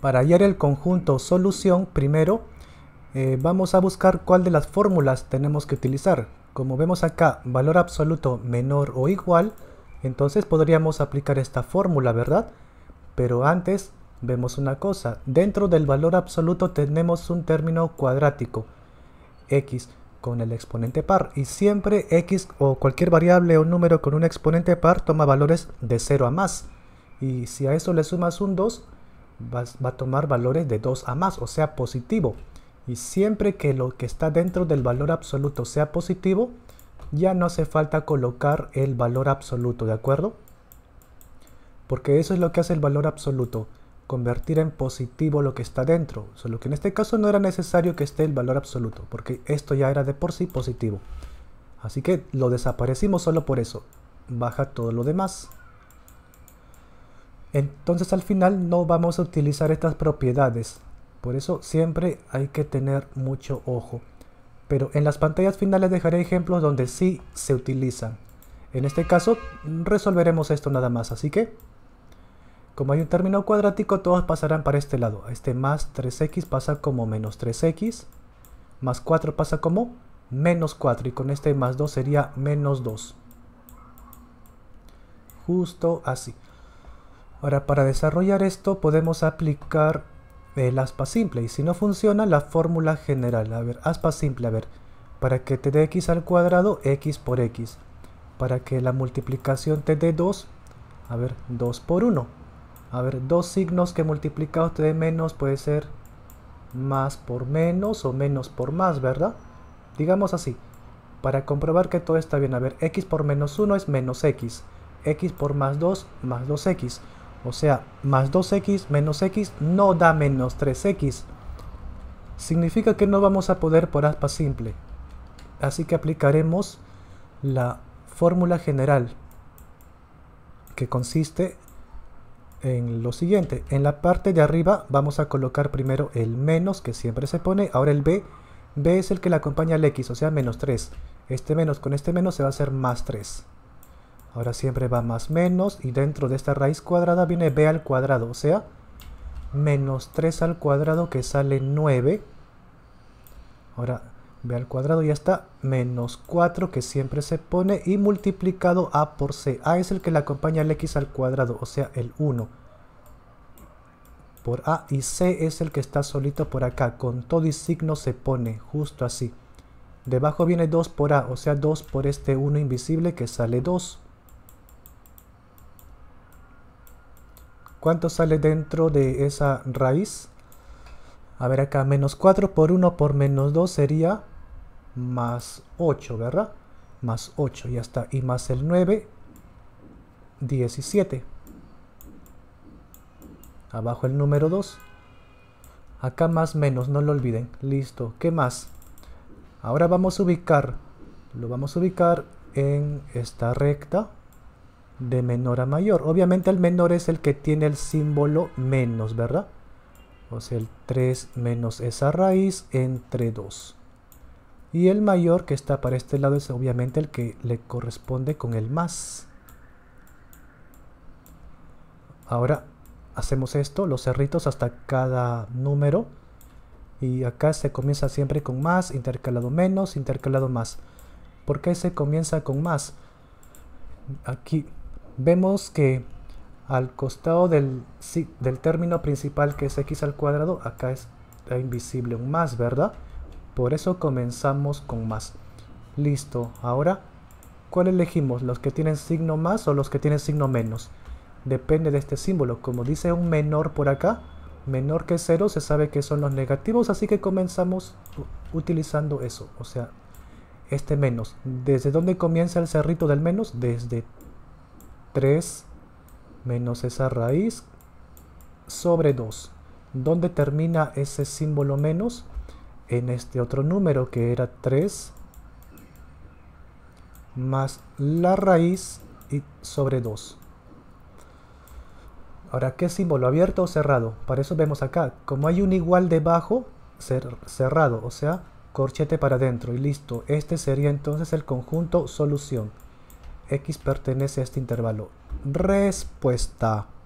Para hallar el conjunto solución, primero eh, vamos a buscar cuál de las fórmulas tenemos que utilizar. Como vemos acá, valor absoluto menor o igual, entonces podríamos aplicar esta fórmula, ¿verdad? Pero antes vemos una cosa, dentro del valor absoluto tenemos un término cuadrático, x, con el exponente par, y siempre x o cualquier variable o número con un exponente par toma valores de 0 a más, y si a eso le sumas un 2, va, a tomar valores de 2 a más, o sea, positivo. Y siempre que lo que está dentro del valor absoluto sea positivo, ya no hace falta colocar el valor absoluto, ¿de acuerdo? Porque eso es lo que hace el valor absoluto, convertir en positivo lo que está dentro. Solo que en este caso no era necesario que esté el valor absoluto, porque esto ya era de por sí positivo. Así que lo desaparecimos solo por eso. Baja todo lo demás entonces al final no vamos a utilizar estas propiedades. Por eso siempre hay que tener mucho ojo. Pero en las pantallas finales dejaré ejemplos donde sí se utilizan. En este caso resolveremos esto nada más, así que como hay un término cuadrático todos pasarán para este lado. Este más 3x pasa como menos 3x, más 4 pasa como menos 4 y con este más 2 sería menos 2. Justo así. Ahora para desarrollar esto podemos aplicar eh, el aspa simple y si no funciona la fórmula general, a ver, aspa simple, a ver, para que te dé x al cuadrado, x por x, para que la multiplicación te dé 2, a ver, 2 por 1, a ver, dos signos que multiplicados te dé menos puede ser más por menos o menos por más, ¿verdad? Digamos así, para comprobar que todo está bien, a ver, x por menos 1 es menos x, x por más 2, más 2x, o sea, más 2x menos x no da menos 3x. Significa que no vamos a poder por aspa simple. Así que aplicaremos la fórmula general, que consiste en lo siguiente. En la parte de arriba vamos a colocar primero el menos, que siempre se pone, ahora el b. b es el que le acompaña al x, o sea, menos 3. Este menos con este menos se va a hacer más 3. Ahora siempre va más menos y dentro de esta raíz cuadrada viene b al cuadrado, o sea, menos 3 al cuadrado que sale 9. Ahora b al cuadrado ya está, menos 4 que siempre se pone y multiplicado a por c. a es el que le acompaña al x al cuadrado, o sea, el 1 por a y c es el que está solito por acá, con todo y signo se pone, justo así. Debajo viene 2 por a, o sea 2 por este 1 invisible que sale 2. ¿Cuánto sale dentro de esa raíz? A ver acá, menos 4 por 1 por menos 2 sería más 8, ¿verdad? Más 8, ya está. Y más el 9, 17. Abajo el número 2. Acá más menos, no lo olviden. Listo. ¿Qué más? Ahora vamos a ubicar. Lo vamos a ubicar en esta recta de menor a mayor. Obviamente el menor es el que tiene el símbolo menos, ¿verdad? O sea, el 3 menos esa raíz entre 2. Y el mayor que está para este lado es obviamente el que le corresponde con el más. Ahora hacemos esto, los cerritos hasta cada número. Y acá se comienza siempre con más, intercalado menos, intercalado más. ¿Por qué se comienza con más? Aquí vemos que al costado del, del término principal que es x al cuadrado, acá está invisible un más, ¿verdad? Por eso comenzamos con más. Listo, ahora, ¿cuál elegimos? ¿Los que tienen signo más o los que tienen signo menos? Depende de este símbolo, como dice un menor por acá, menor que 0 se sabe que son los negativos, así que comenzamos utilizando eso, o sea, este menos. ¿Desde dónde comienza el cerrito del menos? Desde 3 menos esa raíz sobre 2. ¿Dónde termina ese símbolo menos? En este otro número que era 3 más la raíz y sobre 2. Ahora, ¿qué símbolo? ¿Abierto o cerrado? Para eso vemos acá. Como hay un igual debajo, cerrado, o sea, corchete para adentro y listo. Este sería entonces el conjunto solución x pertenece a este intervalo. Respuesta.